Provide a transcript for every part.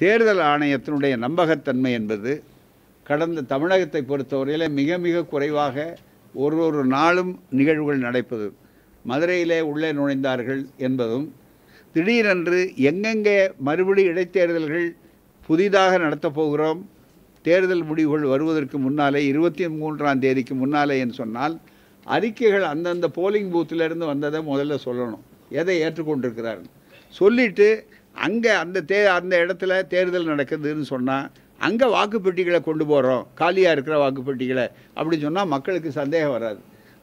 தேர்தல் ஆணையத்தினுடைய நம்பகத்தன்மை என்பது கடந்த தமிழகத்தை பொறுத்தவரையில் மிக மிக குறைவாக ஒரு ஒரு நாளும் நிகழ்வுகள் நடப்பது மதுரையிலே உள்ளே நுழைந்தார்கள் என்பதும் திடீரென்று எங்கெங்கே மறுபடி இடைத்தேர்தல்கள் புதிதாக போகிறோம் தேர்தல் முடிவுகள் வருவதற்கு முன்னாலே இருபத்தி மூன்றாம் தேதிக்கு முன்னாலே என்று சொன்னால் அறிக்கைகள் அந்தந்த போலிங் பூத்திலிருந்து வந்ததை முதல்ல சொல்லணும் எதை ஏற்றுக்கொண்டிருக்கிறார்கள் சொல்லிவிட்டு அங்கே அந்த தே அந்த இடத்துல தேர்தல் நடக்குதுன்னு சொன்னால் அங்கே வாக்குப்பெட்டிகளை கொண்டு போகிறோம் காலியாக இருக்கிற வாக்குப்பெட்டிகளை அப்படின்னு சொன்னால் மக்களுக்கு சந்தேகம் வராது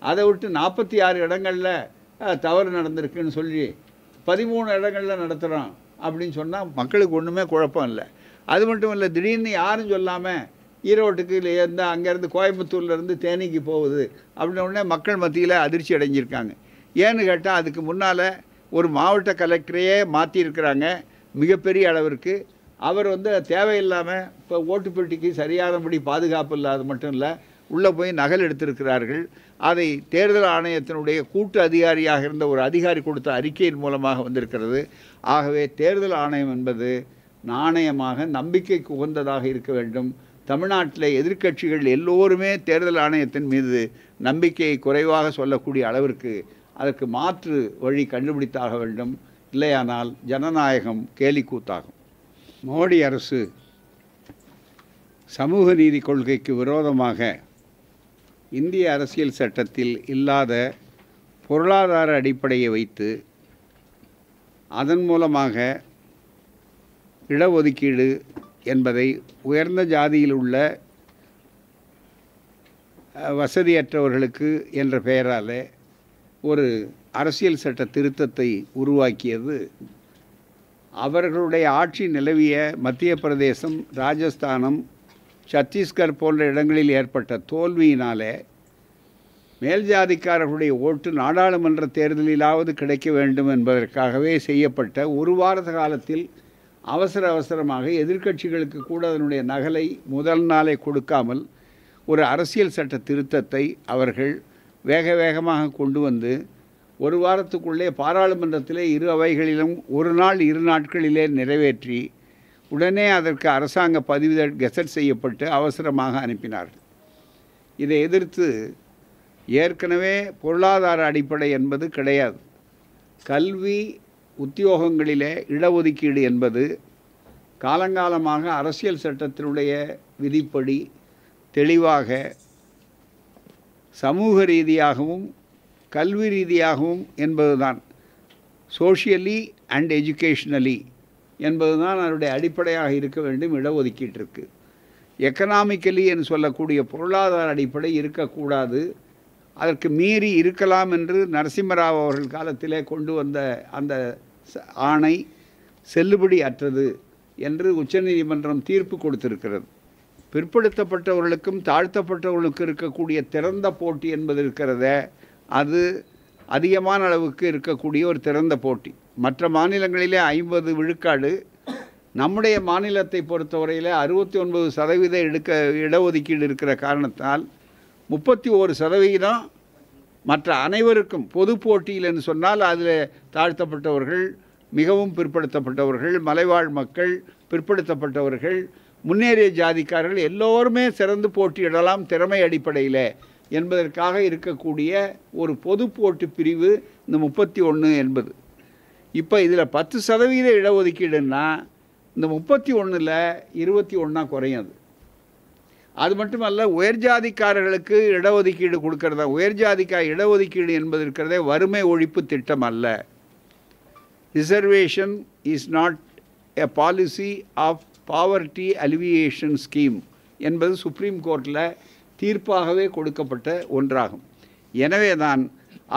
அதை விட்டு நாற்பத்தி ஆறு இடங்களில் தவறு நடந்திருக்குன்னு சொல்லி பதிமூணு இடங்களில் நடத்துகிறோம் அப்படின்னு சொன்னால் மக்களுக்கு ஒன்றுமே குழப்பம் இல்லை அது மட்டும் இல்லை திடீர்னு யாரும் சொல்லாமல் ஈரோட்டுக்கு இல்லை இருந்தால் அங்கேருந்து கோயம்புத்தூர்லேருந்து தேனிக்கு போகுது அப்படின்ன உடனே மக்கள் மத்தியில் அதிர்ச்சி அடைஞ்சிருக்காங்க ஏன்னு கேட்டால் அதுக்கு முன்னால் ஒரு மாவட்ட கலெக்டரையே மாற்றியிருக்கிறாங்க மிகப்பெரிய அளவிற்கு அவர் வந்து தேவையில்லாமல் இப்போ ஓட்டு பெட்டிக்கு சரியானபடி பாதுகாப்பு இல்லாத மட்டும் இல்லை உள்ளே போய் நகல் எடுத்திருக்கிறார்கள் அதை தேர்தல் ஆணையத்தினுடைய கூட்டு அதிகாரியாக இருந்த ஒரு அதிகாரி கொடுத்த அறிக்கையின் மூலமாக வந்திருக்கிறது ஆகவே தேர்தல் ஆணையம் என்பது நாணயமாக நம்பிக்கை உகந்ததாக இருக்க வேண்டும் தமிழ்நாட்டில் எதிர்க்கட்சிகள் எல்லோருமே தேர்தல் ஆணையத்தின் மீது நம்பிக்கையை குறைவாக சொல்லக்கூடிய அளவிற்கு அதற்கு மாற்று வழி கண்டுபிடித்தாக வேண்டும் இல்லையானால் ஜனநாயகம் கேலிக்கூத்தாகும் மோடி அரசு சமூக நீதி கொள்கைக்கு விரோதமாக இந்திய அரசியல் சட்டத்தில் இல்லாத பொருளாதார அடிப்படையை வைத்து அதன் மூலமாக இடஒதுக்கீடு என்பதை உயர்ந்த ஜாதியில் உள்ள வசதியற்றவர்களுக்கு என்ற பெயராலே ஒரு அரசியல் சட்ட திருத்தத்தை உருவாக்கியது அவர்களுடைய ஆட்சி நிலவிய மத்திய பிரதேசம் ராஜஸ்தானம் சத்தீஸ்கர் போன்ற இடங்களில் ஏற்பட்ட தோல்வியினாலே மேல்ஜாதிக்காரர்களுடைய ஓட்டு நாடாளுமன்ற தேர்தலிலாவது கிடைக்க வேண்டும் என்பதற்காகவே செய்யப்பட்ட ஒரு வாரத காலத்தில் அவசர அவசரமாக எதிர்க்கட்சிகளுக்கு கூட அதனுடைய நகலை முதல் நாளே கொடுக்காமல் ஒரு அரசியல் சட்ட திருத்தத்தை அவர்கள் வேக வேகமாக கொண்டு வந்து ஒரு வாரத்துக்குள்ளே பாராளுமன்றத்திலே இரு அவைகளிலும் ஒரு நாள் இரு நாட்களிலே நிறைவேற்றி உடனே அதற்கு அரசாங்க பதிவிதழ் கெசட் செய்யப்பட்டு அவசரமாக அனுப்பினார்கள் இதை எதிர்த்து ஏற்கனவே பொருளாதார அடிப்படை என்பது கிடையாது கல்வி உத்தியோகங்களிலே இடஒதுக்கீடு என்பது காலங்காலமாக அரசியல் சட்டத்தினுடைய விதிப்படி தெளிவாக சமூக ரீதியாகவும் கல்வி ரீதியாகவும் என்பதுதான் சோஷியலி அண்ட் எஜுகேஷ்னலி என்பதுதான் அதனுடைய அடிப்படையாக இருக்க வேண்டும் இருக்குது எக்கனாமிக்கலி என்று சொல்லக்கூடிய பொருளாதார அடிப்படை இருக்கக்கூடாது அதற்கு மீறி இருக்கலாம் என்று நரசிம்மராவ் அவர்கள் காலத்திலே கொண்டு வந்த அந்த ஆணை செல்லுபடி அற்றது என்று உச்சநீதிமன்றம் தீர்ப்பு கொடுத்திருக்கிறது பிற்படுத்தப்பட்டவர்களுக்கும் தாழ்த்தப்பட்டவர்களுக்கு இருக்கக்கூடிய திறந்த போட்டி என்பது இருக்கிறத அது அதிகமான அளவுக்கு இருக்கக்கூடிய ஒரு திறந்த போட்டி மற்ற மாநிலங்களிலே ஐம்பது விழுக்காடு நம்முடைய மாநிலத்தை பொறுத்தவரையில் அறுபத்தி ஒன்பது சதவீத எடுக்க இடஒதுக்கீடு இருக்கிற காரணத்தால் முப்பத்தி ஒரு சதவீதம் மற்ற அனைவருக்கும் பொது போட்டியில் என்று சொன்னால் அதில் தாழ்த்தப்பட்டவர்கள் மிகவும் பிற்படுத்தப்பட்டவர்கள் மலைவாழ் மக்கள் பிற்படுத்தப்பட்டவர்கள் முன்னேறிய ஜாதிக்காரர்கள் எல்லோருமே சிறந்து போட்டியிடலாம் திறமை அடிப்படையில் என்பதற்காக இருக்கக்கூடிய ஒரு பொது போட்டு பிரிவு இந்த முப்பத்தி ஒன்று என்பது இப்போ இதில் பத்து சதவீத இடஒதுக்கீடுன்னா இந்த முப்பத்தி ஒன்றில் இருபத்தி ஒன்றா குறையும் அது அது மட்டுமல்ல உயர் இடஒதுக்கீடு கொடுக்கறதா உயர் இடஒதுக்கீடு என்பது இருக்கிறதே வறுமை ஒழிப்பு திட்டம் அல்ல reservation is not a policy of poverty alleviation scheme என்பது சுப்ரீம் கோர்ட்டில் தீர்ப்பாகவே கொடுக்கப்பட்ட ஒன்றாகும் எனவே தான்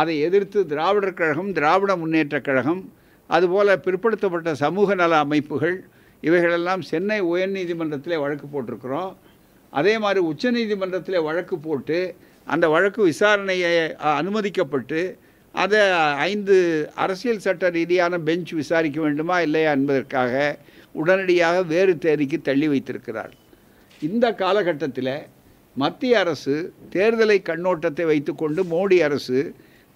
அதை எதிர்த்து திராவிடர் கழகம் திராவிட முன்னேற்றக் கழகம் அதுபோல் பிற்படுத்தப்பட்ட சமூக நல அமைப்புகள் இவைகளெல்லாம் சென்னை உயர்நீதிமன்றத்தில் வழக்கு போட்டிருக்கிறோம் அதே மாதிரி உச்சநீதிமன்றத்தில் வழக்கு போட்டு அந்த வழக்கு விசாரணையை அனுமதிக்கப்பட்டு அதை ஐந்து அரசியல் சட்ட ரீதியான பெஞ்ச் விசாரிக்க வேண்டுமா இல்லையா என்பதற்காக உடனடியாக வேறு தேதிக்கு தள்ளி வைத்திருக்கிறார் இந்த காலகட்டத்தில் மத்திய அரசு தேர்தலை கண்ணோட்டத்தை வைத்துக்கொண்டு மோடி அரசு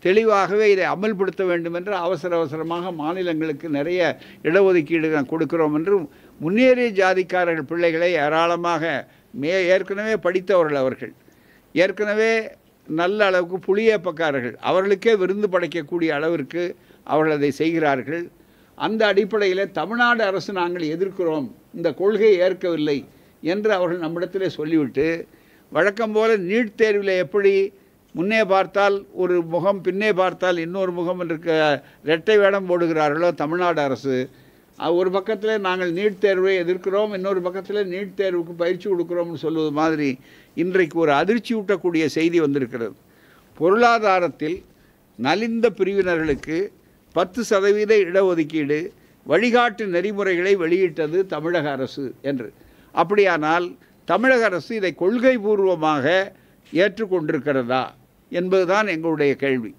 தெளிவாகவே இதை அமல்படுத்த வேண்டும் என்று அவசர அவசரமாக மாநிலங்களுக்கு நிறைய இடஒதுக்கீடு கொடுக்கிறோம் என்று முன்னேறிய ஜாதிக்காரர்கள் பிள்ளைகளை ஏராளமாக மே ஏற்கனவே படித்தவர்கள் அவர்கள் ஏற்கனவே நல்ல அளவுக்கு புளியப்பக்காரர்கள் அவர்களுக்கே விருந்து படைக்கக்கூடிய அளவிற்கு அவர்கள் அதை செய்கிறார்கள் அந்த அடிப்படையில் தமிழ்நாடு அரசு நாங்கள் எதிர்க்கிறோம் இந்த கொள்கையை ஏற்கவில்லை என்று அவர்கள் நம்மிடத்தில் சொல்லிவிட்டு வழக்கம் போல் நீட் தேர்வில் எப்படி முன்னே பார்த்தால் ஒரு முகம் பின்னே பார்த்தால் இன்னொரு முகம் இருக்க இரட்டை வேடம் போடுகிறார்களோ தமிழ்நாடு அரசு ஒரு பக்கத்தில் நாங்கள் நீட் தேர்வை எதிர்க்கிறோம் இன்னொரு பக்கத்தில் நீட் தேர்வுக்கு பயிற்சி கொடுக்குறோம்னு சொல்வது மாதிரி இன்றைக்கு ஒரு அதிர்ச்சி ஊட்டக்கூடிய செய்தி வந்திருக்கிறது பொருளாதாரத்தில் நலிந்த பிரிவினர்களுக்கு பத்து சதவீத இடஒதுக்கீடு வழிகாட்டு நெறிமுறைகளை வெளியிட்டது தமிழக அரசு என்று அப்படியானால் தமிழக அரசு இதை கொள்கை பூர்வமாக ஏற்றுக்கொண்டிருக்கிறதா என்பதுதான் எங்களுடைய கேள்வி